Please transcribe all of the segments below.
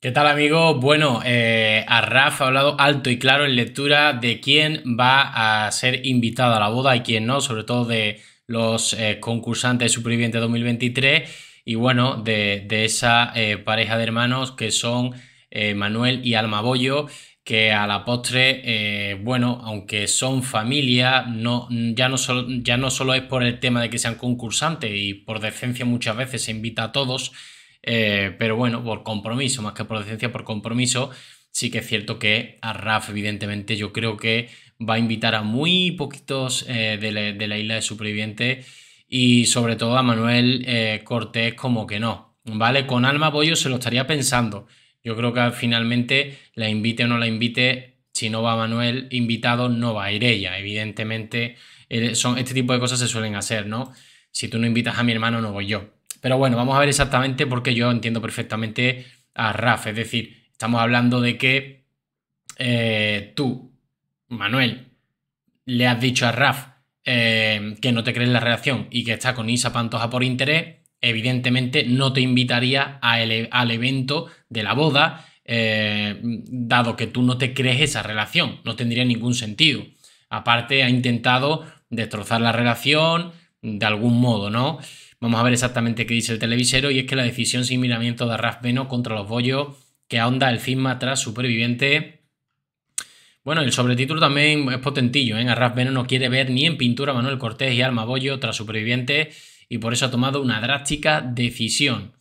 ¿Qué tal amigos? Bueno, eh, a Rafa ha hablado alto y claro en lectura de quién va a ser invitado a la boda y quién no, sobre todo de los concursantes eh, concursantes supervivientes 2023 y bueno, de, esa eh, pareja de hermanos que son Manuel y Almabollo, que a la postre, bueno, aunque son familia, no, ya, no solo, ya no solo es por el tema de que sean concursantes y por decencia muchas veces se invita a todos, eh, pero bueno, por compromiso, más que por decencia, por compromiso, sí que es cierto que a Raf, evidentemente, yo creo que va a invitar a muy poquitos eh, de, la, isla de supervivientes y sobre todo a Manuel eh, Cortés como que no, ¿vale? Con Alma Bollo se lo estaría pensando. Yo creo que finalmente la invite o no la invite, si no va Manuel invitado, no va a ir ella. Evidentemente, son, este tipo de cosas se suelen hacer, ¿no? Si tú no invitas a mi hermano, no voy yo. Pero bueno, vamos a ver exactamente porque yo entiendo perfectamente a Raf. Es decir, estamos hablando de que eh, tú, Manuel, le has dicho a Raf eh, que no te crees la relación y que está con Isa Pantoja por interés, evidentemente no te invitaría al evento de la boda, eh, dado que tú no te crees esa relación, no tendría ningún sentido. Aparte, ha intentado destrozar la relación de algún modo, ¿no? Vamos a ver exactamente qué dice el televisero y es que la decisión sin miramiento de Arraf Beno contra los bollos que ahonda el cisma tras superviviente. Bueno, el sobretítulo también es potentillo, ¿eh? Arraf Beno no quiere ver ni en pintura Manuel Cortés y Alma Bollo tras superviviente y por eso ha tomado una drástica decisión.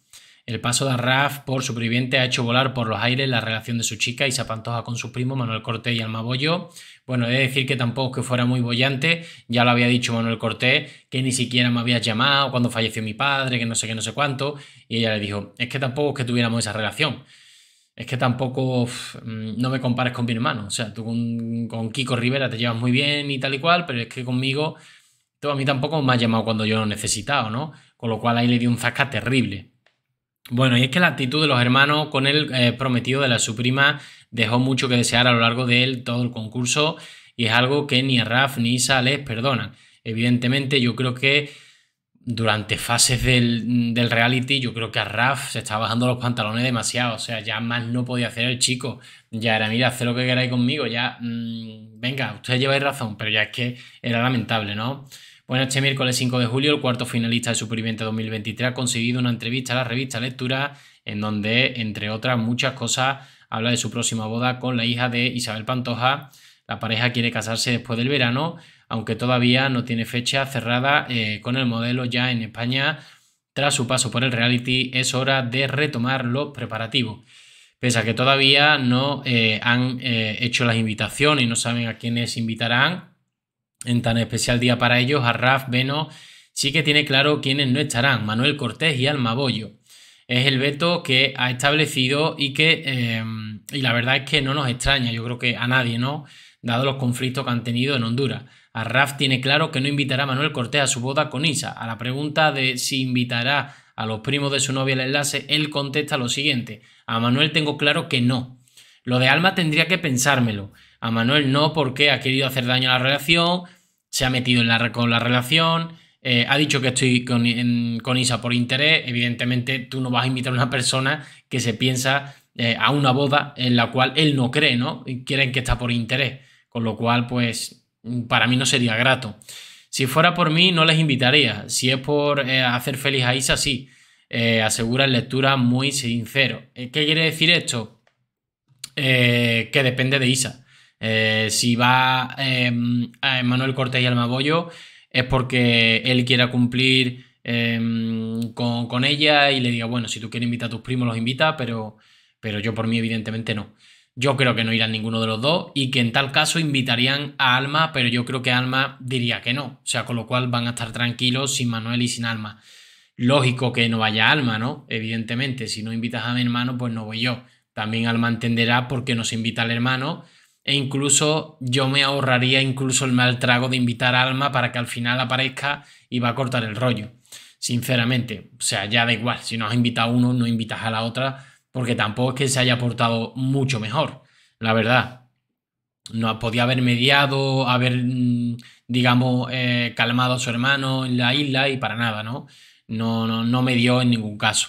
El paso de Arraf por superviviente ha hecho volar por los aires la relación de su chica y se apantoja con su primo Manuel Cortés y Almabollo. Bueno, he de decir que tampoco es que fuera muy bollante, ya lo había dicho Manuel Cortés, que ni siquiera me había llamado cuando falleció mi padre, que no sé qué, no sé cuánto. Y ella le dijo, es que tampoco es que tuviéramos esa relación. Es que tampoco mm, no me compares con mi hermano. O sea, tú con, Kiko Rivera te llevas muy bien y tal y cual, pero es que conmigo, tú a mí tampoco me has llamado cuando yo lo necesitaba, ¿no? Con lo cual ahí le dio un zasca terrible. Bueno, y es que la actitud de los hermanos con el eh, prometido de la su dejó mucho que desear a lo largo de él todo el concurso y es algo que ni a Raf ni Isa les perdonan. Evidentemente, yo creo que durante fases del, reality, yo creo que a Raf se estaba bajando los pantalones demasiado. O sea, ya más no podía hacer el chico. Ya era, mira, haz lo que queráis conmigo, ya. Mm, venga, ustedes lleváis razón, pero ya es que era lamentable, ¿no? Bueno, este miércoles 5 de julio, el cuarto finalista de Superviviente 2023 ha conseguido una entrevista a la revista Lectura, en donde, entre otras muchas cosas, habla de su próxima boda con la hija de Isabel Pantoja. La pareja quiere casarse después del verano, aunque todavía no tiene fecha cerrada eh, con el modelo ya en España. Tras su paso por el reality, es hora de retomar los preparativos pese a que todavía no eh, han eh, hecho las invitaciones y no saben a quiénes invitarán, en tan especial día para ellos, Raf Beno sí que tiene claro quiénes no estarán, Manuel Cortés y Almabollo. Es el veto que ha establecido y que, em, y la verdad es que no nos extraña, yo creo que a nadie, ¿no? Dado los conflictos que han tenido en Honduras. Raf tiene claro que no invitará a Manuel Cortés a su boda con Isa. A la pregunta de si invitará a los primos de su novia al enlace, él contesta lo siguiente. A Manuel tengo claro que no. Lo de Alma tendría que pensármelo a Manuel no porque ha querido hacer daño a la relación, se ha metido en la, con la relación, eh, ha dicho que estoy con, Isa por interés, evidentemente tú no vas a invitar a una persona que se piensa eh, a una boda en la cual él no cree, ¿no? Y Quieren que está por interés, con lo cual pues para mí no sería grato. Si fuera por mí, no les invitaría. Si es por eh, hacer feliz a Isa, sí. asegura en lectura muy sincero. ¿Qué quiere decir esto? que depende de Isa. Eh, si va em, a Manuel Cortés y Alma Boyo es porque él quiera cumplir em, con, ella y le diga, bueno, si tú quieres invitar a tus primos, los invita, pero, pero yo por mí evidentemente no. Yo creo que no irán ninguno de los dos y que en tal caso invitarían a Alma, pero yo creo que Alma diría que no. O sea, con lo cual van a estar tranquilos sin Manuel y sin Alma. Lógico que no vaya Alma, ¿no? Evidentemente, si no invitas a mi hermano, pues no voy yo. También Alma entenderá por qué no invita al hermano e incluso yo me ahorraría incluso el mal trago de invitar a Alma para que al final aparezca y va a cortar el rollo. Sinceramente, o sea, ya da igual, si no has invitado a uno, no invitas a la otra, porque tampoco es que se haya portado mucho mejor, la verdad. No podía haber mediado, haber, mm, digamos, eh, calmado a su hermano en la isla y para nada, ¿no? No, no, no me dio en ningún caso.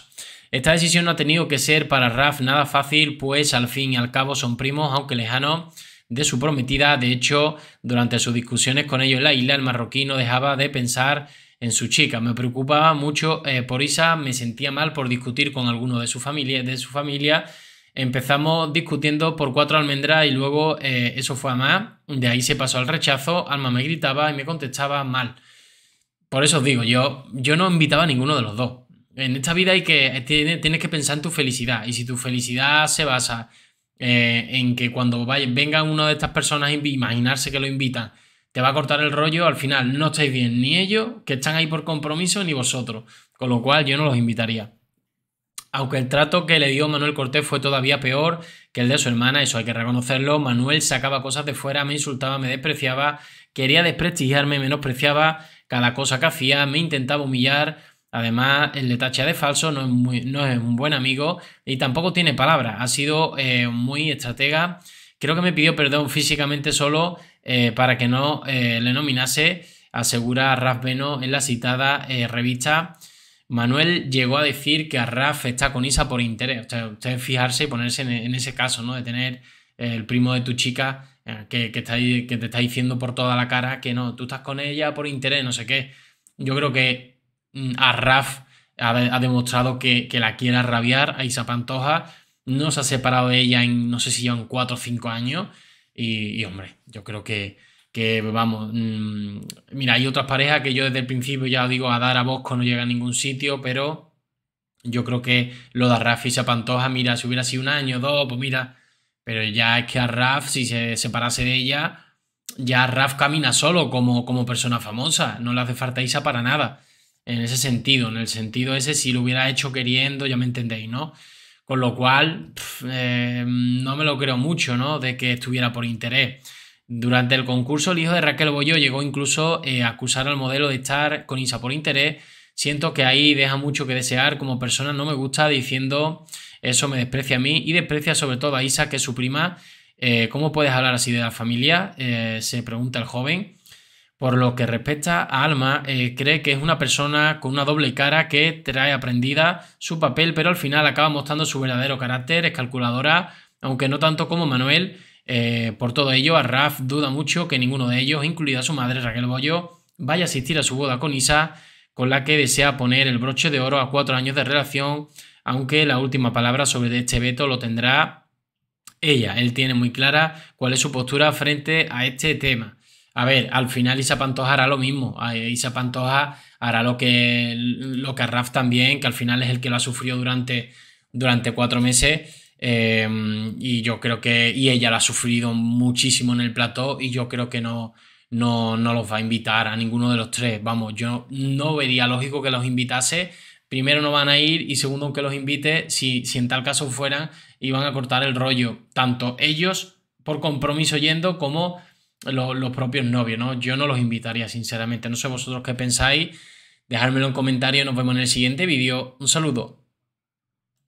Esta decisión no ha tenido que ser para Raf nada fácil, pues al fin y al cabo son primos, aunque lejanos de su prometida. De hecho, durante sus discusiones con ellos en la isla, el marroquí no dejaba de pensar en su chica. Me preocupaba mucho eh, por Isa, me sentía mal por discutir con alguno de su familia. De su familia. Empezamos discutiendo por cuatro almendras y luego eh, eso fue a más. De ahí se pasó al rechazo, Alma me gritaba y me contestaba mal. Por eso os digo, yo, yo no invitaba a ninguno de los dos. En esta vida hay que, eh, tienes que pensar en tu felicidad. Y si tu felicidad se basa eh, en que cuando vaya, venga una de estas personas, imaginarse que lo invita te va a cortar el rollo, al final no estáis bien ni ellos, que están ahí por compromiso, ni vosotros. Con lo cual yo no los invitaría. Aunque el trato que le dio Manuel Cortés fue todavía peor que el de su hermana, eso hay que reconocerlo. Manuel sacaba cosas de fuera, me insultaba, me despreciaba, quería desprestigiarme, menospreciaba cada cosa que hacía, me intentaba humillar Además, el tacha de falso no es, un buen amigo y tampoco tiene palabras. Ha sido eh, muy estratega. Creo que me pidió perdón físicamente solo eh, para que no eh, le nominase, asegura Raf Beno en la citada revista. Manuel llegó a decir que a Raf está con Isa por interés. O sea, usted fijarse y ponerse en, ese caso, ¿no? De tener el primo de tu chica que, que te está diciendo por toda la cara que no, tú estás con ella por interés, no sé qué. Yo creo que Mm, a Raf ha, demostrado que, que, la quiere rabiar, a Isa Pantoja, no se ha separado de ella en no sé si en 4 o cinco años y, hombre, yo creo que, que vamos, mm, mira, hay otras parejas que yo desde el principio ya digo, a dar a Bosco no llega a ningún sitio, pero yo creo que lo de Raf y Isa Pantoja, mira, si hubiera sido un año, dos, pues mira, pero ya es que a Raf si se separase de ella, ya Raf camina solo como, como persona famosa, no le hace falta Isa para nada. En ese sentido, en el sentido ese, si lo hubiera hecho queriendo, ya me entendéis, ¿no? Con lo cual, eh, no me lo creo mucho, ¿no? De que estuviera por interés. Durante el concurso, el hijo de Raquel boyo llegó incluso eh, a acusar al modelo de estar con Isa por interés. Siento que ahí deja mucho que desear. Como persona no me gusta diciendo eso me desprecia a mí y desprecia sobre todo a Isa, que es su prima. Eh, ¿Cómo puedes hablar así de la familia? se pregunta el joven. Por lo que respecta a Alma, eh, cree que es una persona con una doble cara que trae aprendida su papel, pero al final acaba mostrando su verdadero carácter, es calculadora, aunque no tanto como Manuel. Eh, por todo ello, a Raf duda mucho que ninguno de ellos, incluida su madre Raquel Bollo, vaya a asistir a su boda con Isa, con la que desea poner el broche de oro a cuatro años de relación, aunque la última palabra sobre este veto lo tendrá ella. Él tiene muy clara cuál es su postura frente a este tema. A ver, al final Isa Pantoja hará lo mismo. Isa Pantoja hará lo que, lo Raf también, que al final es el que lo ha sufrido durante, durante cuatro meses. Em, y yo creo que. Y ella la ha sufrido muchísimo en el plató. Y yo creo que no, no, no los va a invitar a ninguno de los tres. Vamos, yo no vería lógico que los invitase. Primero no van a ir y segundo, aunque los invite, si, si en tal caso fueran, iban a cortar el rollo. Tanto ellos por compromiso yendo como los, propios novios, ¿no? Yo no los invitaría, sinceramente. No sé vosotros qué pensáis. Dejármelo en comentario. Nos vemos en el siguiente vídeo. Un saludo.